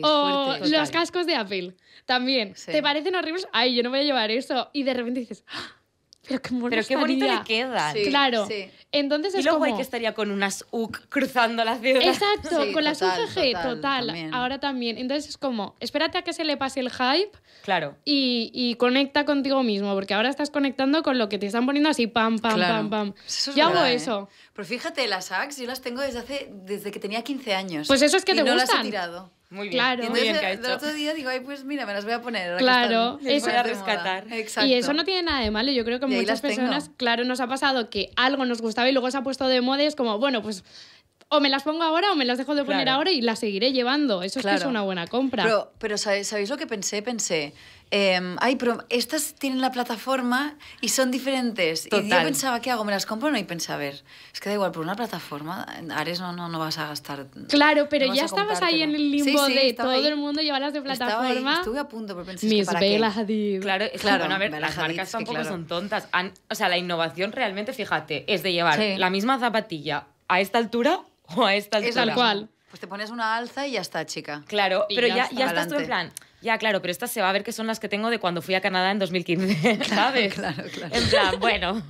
o los cascos de Apple, también. Te parecen horribles, ay, yo no voy a llevar eso. Y de repente dices, ¡Ah! pero qué, bonito le queda. claro. Entonces es y luego hay que estaría con unas UC cruzando la ciudad. Exacto, con las UGG, total. Ahora también. Entonces es como, espérate a que se le pase el hype. Claro. Y, conecta contigo mismo, porque ahora estás conectando con lo que te están poniendo así, pam, pam, pam, pam. Eso yo hago ¿eh? eso. Pero fíjate, las sax yo las tengo desde, hace, desde que tenía 15 años. Pues eso es que te no Las he tirado. Muy bien. Claro. Entonces, El otro día digo, pues mira, me las voy a poner. claro, voy a rescatar. Y eso no tiene nada de malo. Yo creo que muchas personas, claro, nos ha pasado que algo nos gustaba y luego se ha puesto de moda y es como, bueno, pues o me las pongo ahora o me las dejo de poner ahora y las seguiré llevando. Eso es que es una buena compra. Pero, ¿sabéis lo que pensé? Pensé, em, ay, pero estas tienen la plataforma y son diferentes. Y yo pensaba, ¿qué hago? ¿Me las compro o no? Y pensé, a ver, es que da igual, por una plataforma, Ares no, no, no vas a gastar. Claro, pero ya estabas ahí en el limbo de todo el mundo lleva las de plataforma. estuve a punto, pero pensé, Mis ¿para qué? Mis Claro, claro. a ver, las marcas tampoco son tontas. o sea, la innovación realmente, fíjate, es de llevar la misma zapatilla a esta altura o a esta Es tal cual. Pues te pones una alza y ya está, chica. Claro, pero ya, ya, estás tú en plan. Ya, claro, pero estas se va a ver que son las que tengo de cuando fui a Canadá en 2015, ¿sabes? Claro, claro. En plan, bueno.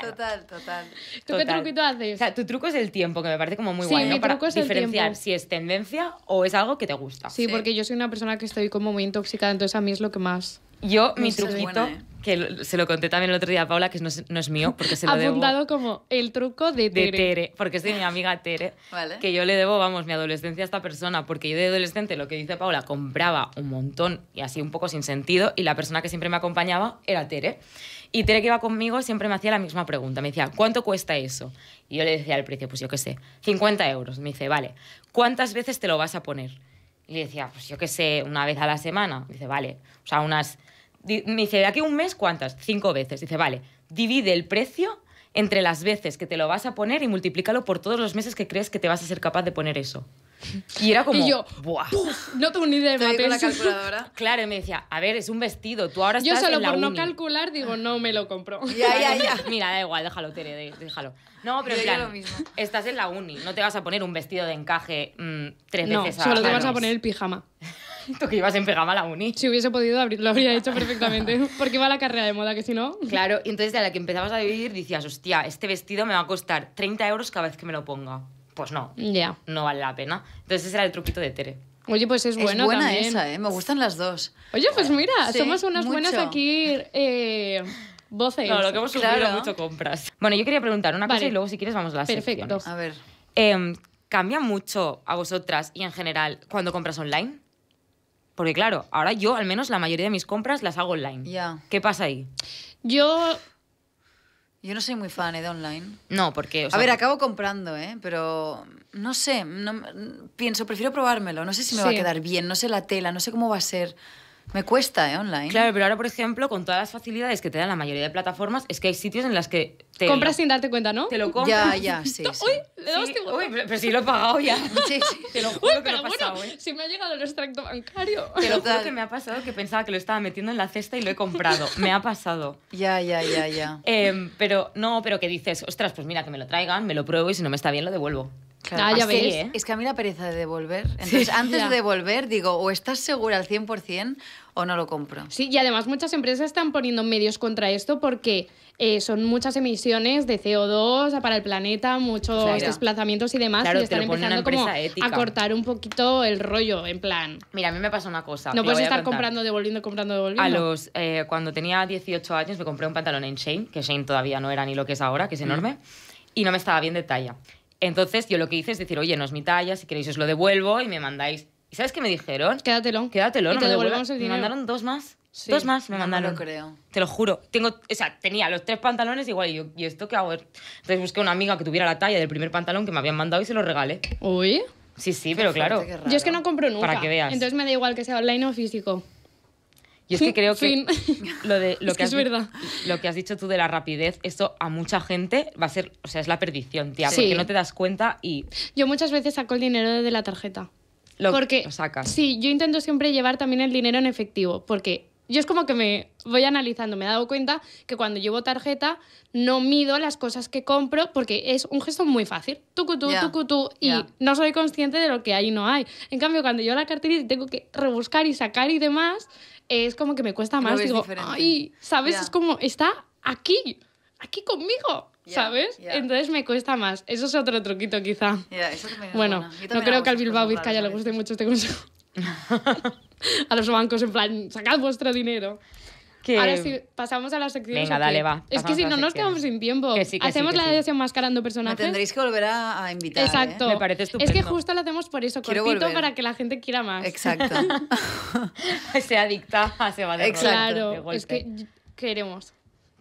Total, total. ¿Tú qué truquito haces? tu truco es el tiempo, que me parece como muy bueno guay, Para es diferenciar si es tendencia o es algo que te gusta. Sí, porque yo soy una persona que estoy como muy intoxicada, entonces a mí es lo que más. Yo, mi truquito, ¿eh? que se lo conté también el otro día a Paula, que no es, mío, porque se lo ha como el truco de Tere. porque es de mi amiga Tere, que yo le debo, vamos, mi adolescencia a esta persona, porque yo de adolescente, lo que dice Paula, compraba un montón y así un poco sin sentido, y la persona que siempre me acompañaba era Tere. Y Tere que iba conmigo siempre me hacía la misma pregunta, me decía, ¿cuánto cuesta eso? Y yo le decía el precio, pues yo qué sé, 50 euros. Me dice, vale, ¿cuántas veces te lo vas a poner? Y le decía, pues yo qué sé, una vez a la semana. dice, vale, o sea, unas me dice, de aquí un mes, ¿cuántas? Cinco veces. Dice, vale, divide el precio entre las veces que te lo vas a poner y multiplícalo por todos los meses que crees que te vas a ser capaz de poner eso. Y era como. yo, no tengo ni idea de la calculadora. Claro, y me decía, a ver, es un vestido, tú ahora estás Yo solo por no calcular digo, no me lo compro. Ya, ya, ya. Mira, da igual, déjalo, Tere, déjalo. No, pero estás en la uni, no te vas a poner un vestido de encaje mm, tres veces Solo te vas a poner el pijama. Tú que ibas en pegama a la uni. Si hubiese podido, lo habría hecho perfectamente. Porque iba la carrera de moda, que si no. Claro, entonces de la que empezabas a vivir decías, hostia, este vestido me va a costar 30 euros cada vez que me lo ponga. Pues no. Ya. No vale la pena. Entonces ese era el truquito de Tere. Oye, pues es, bueno es buena esa, ¿eh? Me gustan las dos. Oye, pues mira, somos unas buenas aquí. Eh, voces. No, lo que hemos subido mucho compras. Bueno, yo quería preguntar una cosa y luego, si quieres, vamos a las Perfecto. A ver. Em, ¿Cambia mucho a vosotras y en general cuando compras online? Porque claro, ahora yo al menos la mayoría de mis compras las hago online. ¿Qué pasa ahí? Yo... Yo no soy muy fan eh, de online. No, porque... a ver, acabo comprando, ¿eh? Pero no sé, no, pienso, prefiero probármelo. No sé si me va a quedar bien, no sé la tela, no sé cómo va a ser. Me cuesta, ¿eh? Online. Claro, pero ahora, por ejemplo, con todas las facilidades que te dan la mayoría de plataformas, es que hay sitios en las que te... Compras sin darte cuenta, ¿no? Te lo compras. Ya, ya, sí. Uy, le uy, pero, lo he pagado ya. Sí, sí. Te lo juro que lo he pasado, ¿eh? si me ha llegado el extracto bancario. Te lo juro que me ha pasado que pensaba que lo estaba metiendo en la cesta y lo he comprado. me ha pasado. Ya, ya, ya, ya. Em, pero no, pero que dices, ostras, pues mira, que me lo traigan, me lo pruebo y si no me está bien lo devuelvo. Ah, es, Que, a mí la pereza de devolver. Entonces, antes de devolver, digo, o estás segura al 100% o no lo compro. Sí, y además muchas empresas están poniendo medios contra esto porque eh, son muchas emisiones de CO2 para el planeta, muchos desplazamientos y demás, y están empezando como a cortar un poquito el rollo, en plan... Mira, a mí me pasa una cosa. No puedes estar comprando, devolviendo, comprando, devolviendo. A los, eh, cuando tenía 18 años me compré un pantalón en Shane, que Shane todavía no era ni lo que es ahora, que es mm. enorme, y no me estaba bien de talla. Entonces yo lo que hice es decir, oye, no es mi talla, si queréis os lo devuelvo y me mandáis. ¿Y sabes qué me dijeron? Quédatelo. Quédatelo, ¿Y te me el dinero. Me mandaron dos más. dos más me mandaron. No creo. Te lo juro. Tengo, o sea, tenía los tres pantalones igual y yo, ¿y esto qué hago? Entonces busqué una amiga que tuviera la talla del primer pantalón que me habían mandado y se lo regalé. Uy. Sí, sí, pero claro. Yo es que no compro nunca. Para que veas. Entonces me da igual que sea online o físico. Y es que creo que lo, de, lo, que, has, que has dicho tú de la rapidez, esto a mucha gente va a ser, o sea, es la perdición, tía, porque no te das cuenta y... Yo muchas veces saco el dinero de la tarjeta. Lo porque, lo sacas. Sí, yo intento siempre llevar también el dinero en efectivo, porque yo es como que me voy analizando, me he dado cuenta que cuando llevo tarjeta no mido las cosas que compro porque es un gesto muy fácil. Tú, tú, tú, y no soy consciente de lo que hay y no hay. En cambio, cuando llevo la cartera y tengo que rebuscar y sacar y demás, es como que me cuesta más. Digo, ay, ¿sabes? Es como, está aquí, aquí conmigo. ¿Sabes? Entonces me cuesta más. Eso es otro truquito, quizá. bueno, no creo que al Bilbao Vizcaya le guste mucho este consejo. a los bancos en plan, sacad vuestro dinero. Que... Ahora sí, pasamos a la sección. Venga, dale, va. Es que si no, nos quedamos sin tiempo. hacemos la edición mascarando personajes. Me tendréis que volver a, invitar. ¿eh? Exacto. Me parece Es que justo lo hacemos por eso, cortito, para que la gente quiera más. Exacto. se adicta, a va de claro, es que queremos.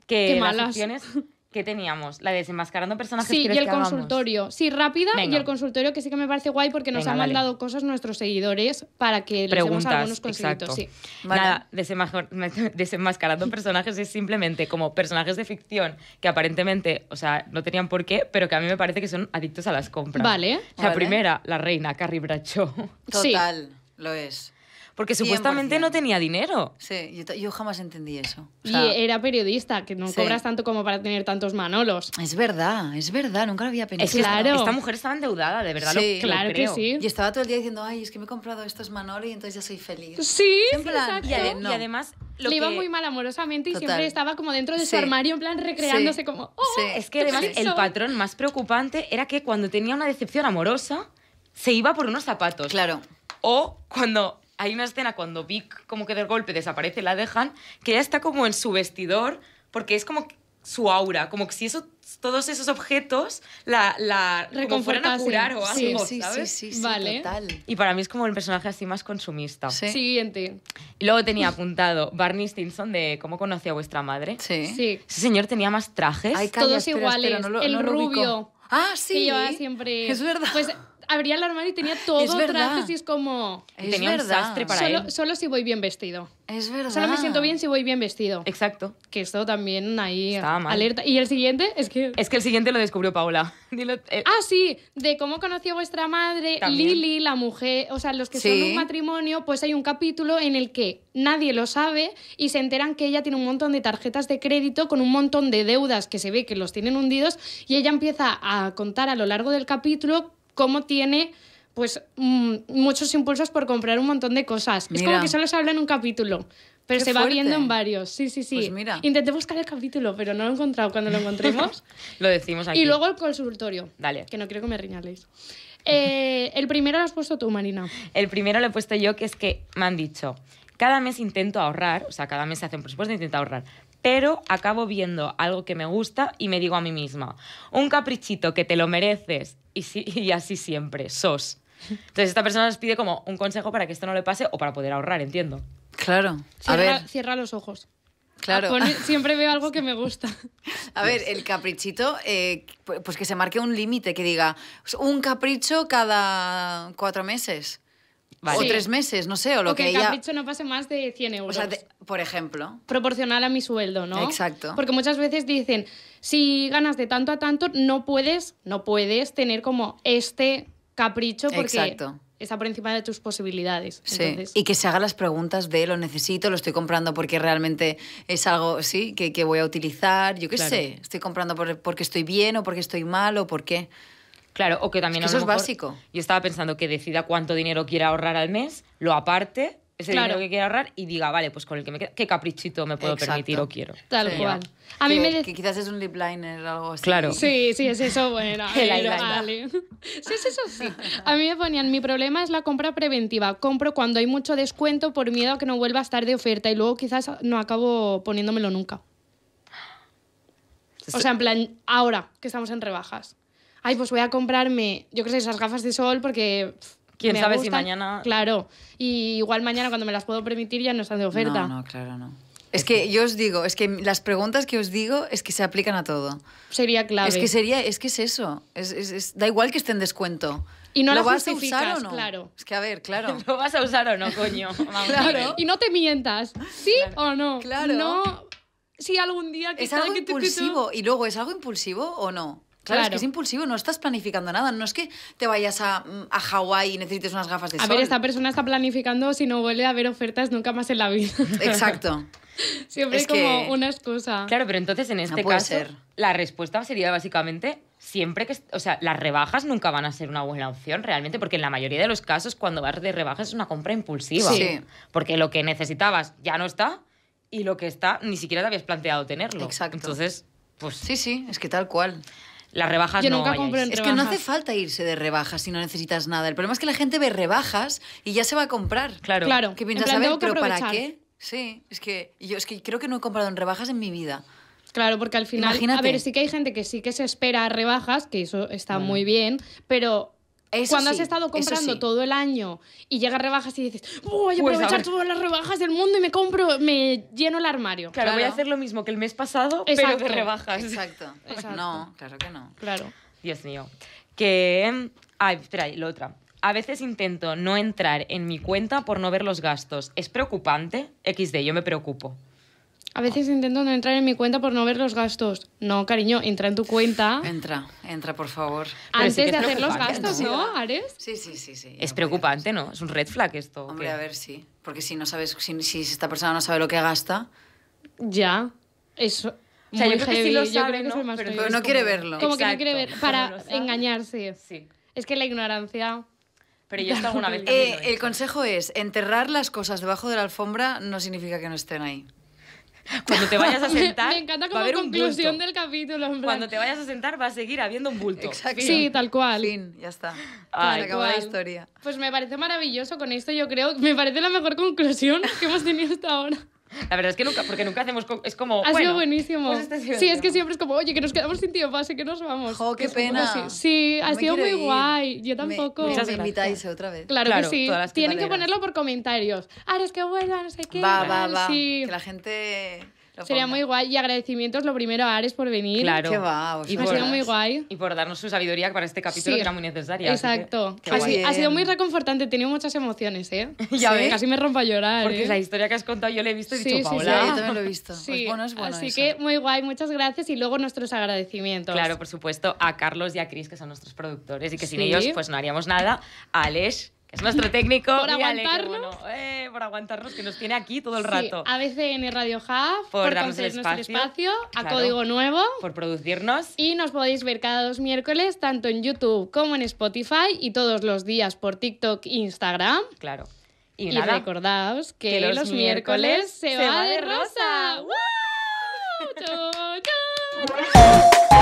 Que malas. Las ¿Qué teníamos? La de desenmascarando personajes. Sí, y el consultorio. Sí, rápida y el consultorio, que sí que me parece guay porque nos han mandado cosas nuestros seguidores para que les demos algunos consejitos. Sí. desenmascarando personajes es simplemente como personajes de ficción que aparentemente, o sea, no tenían por qué, pero que a mí me parece que son adictos a las compras. Vale. La primera, la reina Carrie Bradshaw. Total, lo es porque supuestamente no tenía dinero. Sí, yo, jamás entendí eso. y era periodista, que no cobras tanto como para tener tantos manolos. Es verdad, es verdad, nunca lo había pensado. claro. esta, mujer estaba endeudada, de verdad. claro que sí. Y estaba todo el día diciendo, ay, es que me he comprado estos manolos y entonces ya soy feliz. Sí, en y, además... Lo Le iba muy mal amorosamente y siempre estaba como dentro de su armario, en plan recreándose como... Oh, es que además el patrón más preocupante era que cuando tenía una decepción amorosa, se iba por unos zapatos. Claro. O cuando hay una escena cuando Vic como que de golpe desaparece, la dejan, que ella está como en su vestidor, porque es como su aura, como que si eso, todos esos objetos la, la a curar o algo, sí, ¿sabes? Sí, sí, sí vale. Y para mí es como el personaje así más consumista. Siguiente. Y luego tenía apuntado Barney Stinson de cómo conocí a vuestra madre. Sí. Ese señor tenía más trajes. Todos iguales. el rubio. ah, sí. Que llevaba siempre. Es verdad. Pues abría el armario y tenía todo trajes y es como... tenía un para él. Solo si voy bien vestido. Es verdad. Solo me siento bien si voy bien vestido. Exacto. Que eso también ahí alerta. Y el siguiente es que... Es que el siguiente lo descubrió Paula. Eh. Ah, sí, de cómo conoció vuestra madre, Lili, la mujer, o sea, los que son un matrimonio, pues hay un capítulo en el que nadie lo sabe y se enteran que ella tiene un montón de tarjetas de crédito con un montón de deudas que se ve que los tienen hundidos y ella empieza a contar a lo largo del capítulo cómo tiene pues mm, muchos impulsos por comprar un montón de cosas. Es como que solo se habla en un capítulo, pero se va viendo en varios. Sí, sí, sí. Pues mira. Intenté buscar el capítulo, pero no lo he encontrado. Cuando lo encontremos... lo decimos aquí. Y luego el consultorio. Dale. Que no quiero que me riñaleis. Eh, el primero lo has puesto tú, Marina. El primero lo he puesto yo, que es que me han dicho, cada mes intento ahorrar, o sea, cada mes se hace un presupuesto e intento ahorrar, pero acabo viendo algo que me gusta y me digo a mí misma, un caprichito que te lo mereces y, así siempre, sos. Entonces esta persona nos pide como un consejo para que esto no le pase o para poder ahorrar, entiendo. Claro. Cierra, a ver. cierra los ojos. Claro. siempre veo algo que me gusta. A ver, el caprichito, eh, pues que se marque un límite, que diga un capricho cada cuatro meses. O tres meses, no sé, o lo o que, el capricho no pase más de 100 euros. O sea, por ejemplo. Proporcional a mi sueldo, ¿no? Exacto. Porque muchas veces dicen, si ganas de tanto a tanto, no puedes, no puedes tener como este capricho porque... Exacto está por encima de tus posibilidades. Sí. Y que se haga las preguntas de lo necesito, lo estoy comprando porque realmente es algo sí que, voy a utilizar, yo qué sé, estoy comprando porque estoy bien o porque estoy mal o por qué. Claro, o que también... Es eso es básico. Yo estaba pensando que decida cuánto dinero quiere ahorrar al mes, lo aparte, ese claro. dinero que quiere ahorrar y diga, vale, pues con el que me queda, qué caprichito me puedo permitir o quiero. Tal cual. A mí que, me quizás es un lip liner algo así. Claro. Sí, sí, es eso, bueno. Sí, es eso, sí. A mí me ponían, mi problema es la compra preventiva. Compro cuando hay mucho descuento por miedo a que no vuelva a estar de oferta y luego quizás no acabo poniéndomelo nunca. O sea, en plan, ahora que estamos en rebajas ay, pues voy a comprarme, yo qué sé, esas gafas de sol porque... Quién sabe si mañana... Claro, y igual mañana cuando me las puedo permitir ya no están de oferta. No, no, claro, no. Es que yo os digo, es que las preguntas que os digo es que se aplican a todo. Sería clave. Es que sería, es que es eso. da igual que esté en descuento. Y no ¿Lo vas a usar o no? Claro. Es que a ver, claro. ¿Lo vas a usar o no, coño? Claro. Y no te mientas. ¿Sí o no? Claro. No. Si algún día es algo impulsivo y luego es algo impulsivo o no. Claro, es que es impulsivo, no estás planificando nada. No es que te vayas a, mm, a Hawái y necesites unas gafas de a sol. A ver, esta persona está planificando si no vuelve a haber ofertas nunca más en la vida. Exacto. Siempre es como una excusa. Claro, pero entonces en este caso ser. la respuesta sería básicamente siempre que, o sea, las rebajas nunca van a ser una buena opción realmente, porque en la mayoría de los casos cuando vas de rebajas es una compra impulsiva, sí. porque lo que necesitabas ya no está y lo que está ni siquiera te habías planteado tenerlo. Exacto. Entonces, pues sí, sí, es que tal cual. Las rebajas no Es que no hace falta irse de rebajas si no necesitas nada. El problema es que la gente ve rebajas y ya se va a comprar. Claro. Claro. Que piensas, pero ¿para qué? Sí, es que yo es que creo que no he comprado en rebajas en mi vida. Claro, porque al final, Imagínate. a ver, sí que hay gente que sí que se espera rebajas, que eso está muy bien, pero cuando has estado comprando todo el año y llega rebajas y dices, voy pues a aprovechar todas las rebajas del mundo y me compro, me lleno el armario. Claro, voy a hacer lo mismo que el mes pasado, pero de rebajas. Exacto. No, claro que no. Claro. Dios mío. Que. Ay, espera, la otra. A veces intento no entrar en mi cuenta por no ver los gastos. ¿Es preocupante? XD, yo me preocupo. A veces intento no entrar en mi cuenta por no ver los gastos. No, cariño, entra en tu cuenta. Entra, entra, por favor. Antes de hacer los gastos, ¿no, Ares? Sí, sí, sí. sí es preocupante, ¿no? Es un red flag esto. Hombre, a ver, sí. Porque si no sabes, si, esta persona no sabe lo que gasta. Ya. Eso. O sea, yo creo que sí lo sabe, ¿no? Pero, no quiere verlo. Como que no quiere ver, para engañarse. Sí. Es que la ignorancia... Pero yo alguna vez... Eh, el consejo es, enterrar las cosas debajo de la alfombra no significa que no estén ahí. Cuando te vayas a sentar. me, encanta como va haber conclusión del capítulo. En Cuando te vayas a sentar va a seguir habiendo un bulto. Exacto. Sí, tal cual. Fin, ya está. se la historia. Pues me parece maravilloso con esto, yo creo. Me parece la mejor conclusión que hemos tenido hasta ahora. La verdad es que nunca, porque nunca hacemos. Es como. Ha sido buenísimo. Pues este sí, es que siempre es como, oye, que nos quedamos sin tiempo, pase, que nos vamos. Jo, qué pena. sí, ha sido muy guay. Yo tampoco. Me, me, invitáis otra vez. Claro, que sí. Tienen que ponerlo por comentarios. Ahora es que bueno no sé qué. Va, Que la gente. Sería muy guay. Y agradecimientos lo primero a Ares por venir. Claro. va, y ha sido muy guay. Y por darnos su sabiduría para este capítulo que era muy necesaria. Exacto. ha sido muy reconfortante. He tenido muchas emociones, ¿eh? ya ves. Casi me rompo a llorar. Porque ¿eh? la historia que has contado yo la he visto y he dicho, Paola. Sí, yo también lo he visto. Pues bueno, es Así que muy guay. Muchas gracias. Y luego nuestros agradecimientos. Claro, por supuesto, a Carlos y a Cris, que son nuestros productores y que sin ellos pues no haríamos nada. A Alex es nuestro técnico. por aguantarnos. Eh, por aguantarnos, que nos tiene aquí todo el sí, rato. ABCN Radio Hub, por, el espacio, espacio, a código nuevo. Por producirnos. Y nos podéis ver cada dos miércoles, tanto en YouTube como en Spotify, y todos los días por TikTok e Instagram. Claro. Y, y nada, recordaos que, los, miércoles, se, va, de rosa. ¡Woo! ¡Chau,